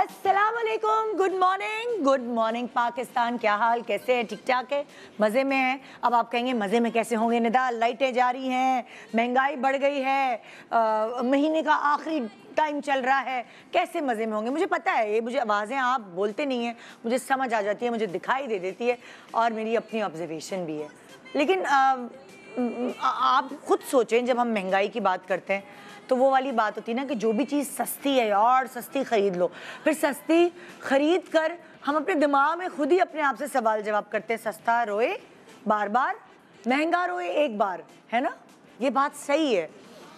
असलकुम good morning good morning Pakistan क्या हाल कैसे है ठीक ठाक है मज़े में है अब आप कहेंगे मज़े में कैसे होंगे निदा लाइटें जा रही हैं महंगाई बढ़ गई है आ, महीने का आखिरी टाइम चल रहा है कैसे मज़े में होंगे मुझे पता है ये मुझे आवाज़ें आप बोलते नहीं हैं मुझे समझ आ जाती है मुझे दिखाई दे देती है और मेरी अपनी ऑब्जर्वेशन भी है लेकिन आ, आप खुद सोचें जब हम महंगाई की बात करते हैं तो वो वाली बात होती है ना कि जो भी चीज़ सस्ती है और सस्ती ख़रीद लो फिर सस्ती ख़रीद कर हम अपने दिमाग में खुद ही अपने आप से सवाल जवाब करते हैं सस्ता रोए बार बार महंगा रोए एक बार है ना ये बात सही है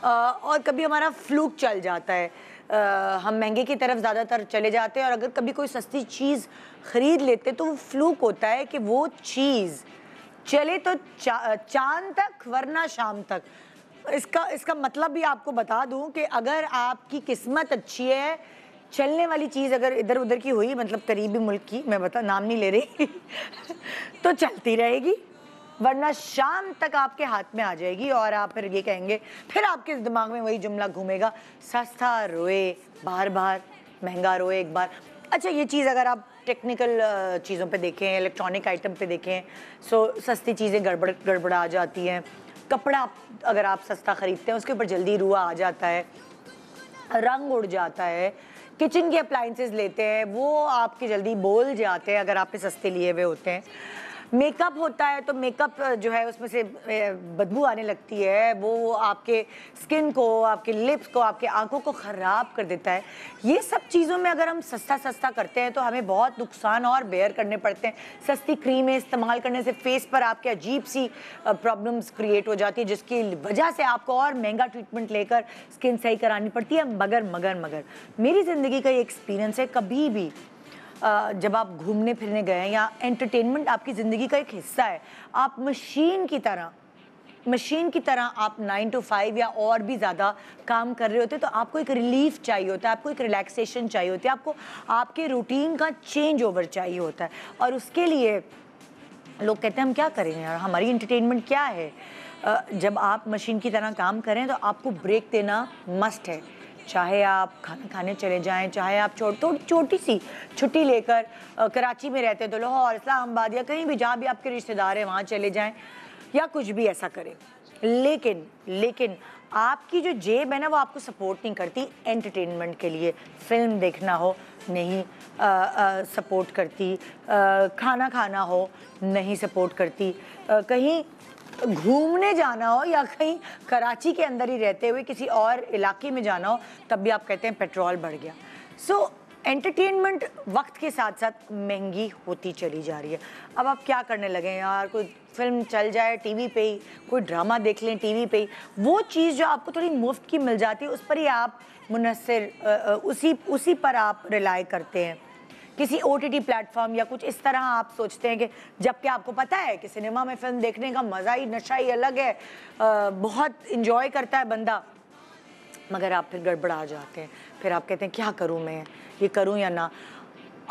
आ, और कभी हमारा फ्लूक चल जाता है आ, हम महंगे की तरफ ज़्यादातर चले जाते हैं और अगर कभी कोई सस्ती चीज़ ख़रीद लेते तो वो फ्लूक होता है कि वो चीज़ चले तो चा, चांद तक वरना शाम तक इसका इसका मतलब भी आपको बता दूं कि अगर आपकी किस्मत अच्छी है चलने वाली चीज़ अगर इधर उधर की हुई मतलब करीबी मुल्क की मैं बता नाम नहीं ले रही तो चलती रहेगी वरना शाम तक आपके हाथ में आ जाएगी और आप फिर ये कहेंगे फिर आपके दिमाग में वही जुमला घूमेगा सस्ता रोए बार बार महंगा रोए एक बार अच्छा ये चीज़ अगर आप टेक्निकल चीज़ों पे देखें इलेक्ट्रॉनिक आइटम पे देखें सो सस्ती चीज़ें गड़बड़ गड़बड़ आ जाती हैं कपड़ा अगर आप सस्ता ख़रीदते हैं उसके ऊपर जल्दी रुआ आ जाता है रंग उड़ जाता है किचन के अप्लाइंसेस लेते हैं वो आपके जल्दी बोल जाते हैं अगर आप सस्ते लिए हुए होते हैं मेकअप होता है तो मेकअप जो है उसमें से बदबू आने लगती है वो आपके स्किन को आपके लिप्स को आपके आंखों को ख़राब कर देता है ये सब चीज़ों में अगर हम सस्ता सस्ता करते हैं तो हमें बहुत नुकसान और बेयर करने पड़ते हैं सस्ती क्रीमें इस्तेमाल करने से फेस पर आपके अजीब सी प्रॉब्लम्स क्रिएट हो जाती है जिसकी वजह से आपको और महंगा ट्रीटमेंट लेकर स्किन सही करानी पड़ती है मगर मगर मगर मेरी ज़िंदगी का ये एक्सपीरियंस है कभी भी जब आप घूमने फिरने गए या एंटरटेनमेंट आपकी ज़िंदगी का एक हिस्सा है आप मशीन की तरह मशीन की तरह आप नाइन टू फाइव या और भी ज़्यादा काम कर रहे होते तो आपको एक रिलीफ चाहिए होता है आपको एक रिलैक्सेशन चाहिए होती है आपको आपके रूटीन का चेंज ओवर चाहिए होता है और उसके लिए लोग कहते हैं हम क्या करें यार हमारी इंटरटेनमेंट क्या है जब आप मशीन की तरह काम करें तो आपको ब्रेक देना मस्ट है चाहे आप खाना खाने चले जाएं चाहे आप छोट थोड़ी तो छोटी सी छुट्टी लेकर कराची में रहते तो लाहौर इस्लामाबाद या कहीं भी जहाँ भी आपके रिश्तेदार हैं वहाँ चले जाएं या कुछ भी ऐसा करें लेकिन लेकिन आपकी जो जेब है ना वो आपको सपोर्ट नहीं करती एंटरटेनमेंट के लिए फिल्म देखना हो नहीं आ, आ, सपोर्ट करती आ, खाना खाना हो नहीं सपोर्ट करती आ, कहीं घूमने जाना हो या कहीं कराची के अंदर ही रहते हुए किसी और इलाके में जाना हो तब भी आप कहते हैं पेट्रोल बढ़ गया सो so, एंटरटेनमेंट वक्त के साथ साथ महंगी होती चली जा रही है अब आप क्या करने लगे यार कोई फिल्म चल जाए टीवी पे ही कोई ड्रामा देख लें टीवी पे ही वो चीज़ जो आपको थोड़ी मुफ्त की मिल जाती है उस पर ही आप मुनसर उसी उसी पर आप रिलाई करते हैं किसी ओ टी प्लेटफॉर्म या कुछ इस तरह आप सोचते हैं कि जबकि आपको पता है कि सिनेमा में फिल्म देखने का मज़ा ही नशा ही अलग है आ, बहुत इंजॉय करता है बंदा मगर आप फिर गड़बड़ा जाते हैं फिर आप कहते हैं क्या करूँ मैं ये करूँ या ना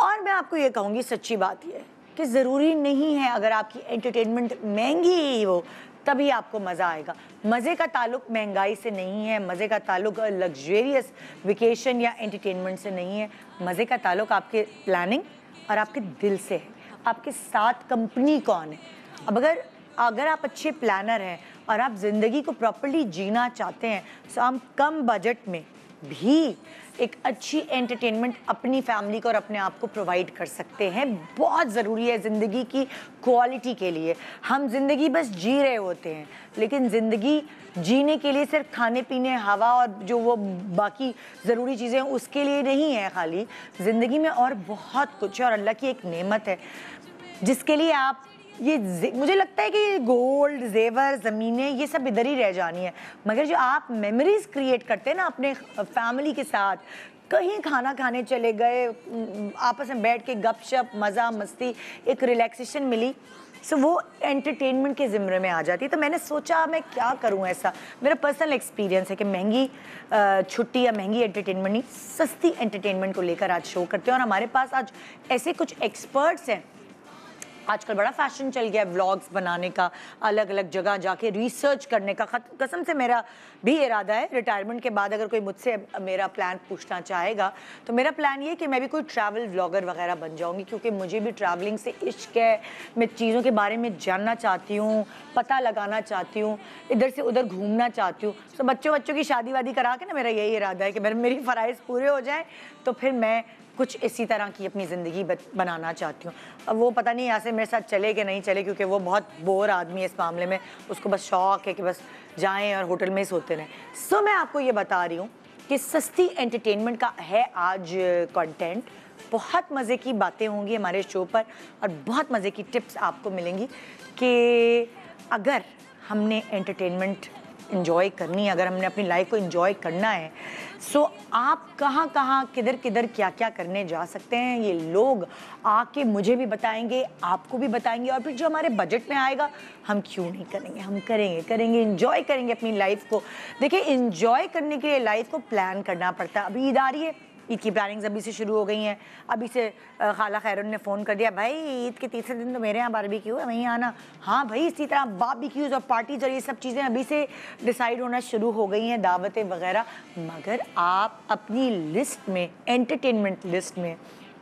और मैं आपको ये कहूँगी सच्ची बात यह है कि ज़रूरी नहीं है अगर आपकी एंटरटेनमेंट महंगी ही हो तभी आपको मज़ा आएगा मज़े का ताल्लुक महंगाई से नहीं है मज़े का ताल्लुक लग्जरियस वेकेशन या एंटरटेनमेंट से नहीं है मज़े का ताल्लुक आपके प्लानिंग और आपके दिल से है आपके साथ कंपनी कौन है अब अगर अगर आप अच्छे प्लानर हैं और आप ज़िंदगी को प्रॉपरली जीना चाहते हैं तो हम कम बजट में भी एक अच्छी एंटरटेनमेंट अपनी फैमिली को और अपने आप को प्रोवाइड कर सकते हैं बहुत ज़रूरी है ज़िंदगी की क्वालिटी के लिए हम ज़िंदगी बस जी रहे होते हैं लेकिन ज़िंदगी जीने के लिए सिर्फ खाने पीने हवा और जो वो बाकी ज़रूरी चीज़ें उसके लिए नहीं है खाली ज़िंदगी में और बहुत कुछ है और अल्लाह की एक नेमत है जिसके लिए आप ये मुझे लगता है कि गोल्ड जेवर ज़मीनें ये सब इधर ही रह जानी है मगर जो आप मेमोरीज क्रिएट करते हैं ना अपने फैमिली के साथ कहीं खाना खाने चले गए आपस में बैठ के गपशप मज़ा मस्ती एक रिलैक्सेशन मिली सो वो एंटरटेनमेंट के ज़िम्मे में आ जाती है तो मैंने सोचा मैं क्या करूँ ऐसा मेरा पर्सनल एक्सपीरियंस है कि महंगी छुट्टी या महंगी एंटरटेनमेंट नहीं सस्ती एंटरटेनमेंट को लेकर आज शो करते हैं और हमारे पास आज ऐसे कुछ एक्सपर्ट्स हैं आजकल बड़ा फैशन चल गया है व्लॉग्स बनाने का अलग अलग जगह जाके रिसर्च करने का कसम से मेरा भी इरादा है रिटायरमेंट के बाद अगर कोई मुझसे मेरा प्लान पूछना चाहेगा तो मेरा प्लान ये कि मैं भी कोई ट्रैवल व्लॉगर वगैरह बन जाऊँगी क्योंकि मुझे भी ट्रैवलिंग से इश्क है मैं चीज़ों के बारे में जानना चाहती हूँ पता लगाना चाहती हूँ इधर से उधर घूमना चाहती हूँ तो बच्चों बच्चों की शादी वादी करा के ना मेरा यही इरादा है कि मेरे मेरी फ़राइज़ पूरे हो जाए तो फिर मैं कुछ इसी तरह की अपनी ज़िंदगी बनाना चाहती हूँ अब वो पता नहीं ऐसे मेरे साथ चले कि नहीं चले क्योंकि वो बहुत बोर आदमी है इस मामले में उसको बस शौक है कि बस जाएँ और होटल में ही सोते रहें सो मैं आपको ये बता रही हूँ कि सस्ती एंटरटेनमेंट का है आज कंटेंट बहुत मज़े की बातें होंगी हमारे शो पर और बहुत मज़े की टिप्स आपको मिलेंगी कि अगर हमने एंटरटेनमेंट इन्जॉय करनी है अगर हमने अपनी लाइफ को इन्जॉय करना है सो so, आप कहाँ कहाँ किधर किधर क्या क्या करने जा सकते हैं ये लोग आके मुझे भी बताएंगे आपको भी बताएंगे और फिर जो हमारे बजट में आएगा हम क्यों नहीं करेंगे हम करेंगे करेंगे इन्जॉय करेंगे अपनी लाइफ को देखिए इन्जॉय करने के लिए लाइफ को प्लान करना पड़ता है अभी ईद आ रही है ईद की प्लानिंग अभी से शुरू हो गई हैं अभी से खाला खैर ने फ़ोन कर दिया भाई ईद के तीसरे दिन तो मेरे यहाँ बारबेक्यू है वहीं आना हाँ भाई इसी तरह बारबेक्यूज़ और पार्टीज और ये सब चीज़ें अभी से डिसाइड होना शुरू हो गई हैं दावतें वगैरह मगर आप अपनी लिस्ट में एंटरटेनमेंट लिस्ट में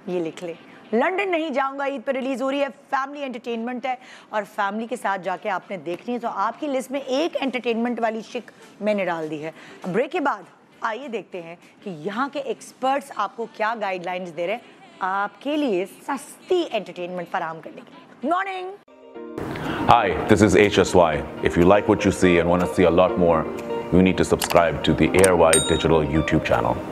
ये लिख लें लंडन नहीं जाऊंगा ईद पर रिलीज़ हो रही है फैमिली एंटरटेनमेंट है और फैमिली के साथ जाके आपने देखनी है तो आपकी लिस्ट में एक एंटरटेनमेंट वाली शिक मैंने डाल दी है ब्रेक के बाद आइए देखते हैं कि यहाँ के एक्सपर्ट्स आपको क्या गाइडलाइंस दे रहे हैं आपके लिए सस्ती एंटरटेनमेंट फराम करने के morning Hi, this is HSY. If you like what you see and want to see a lot more, you need to subscribe to the AirY Digital YouTube channel.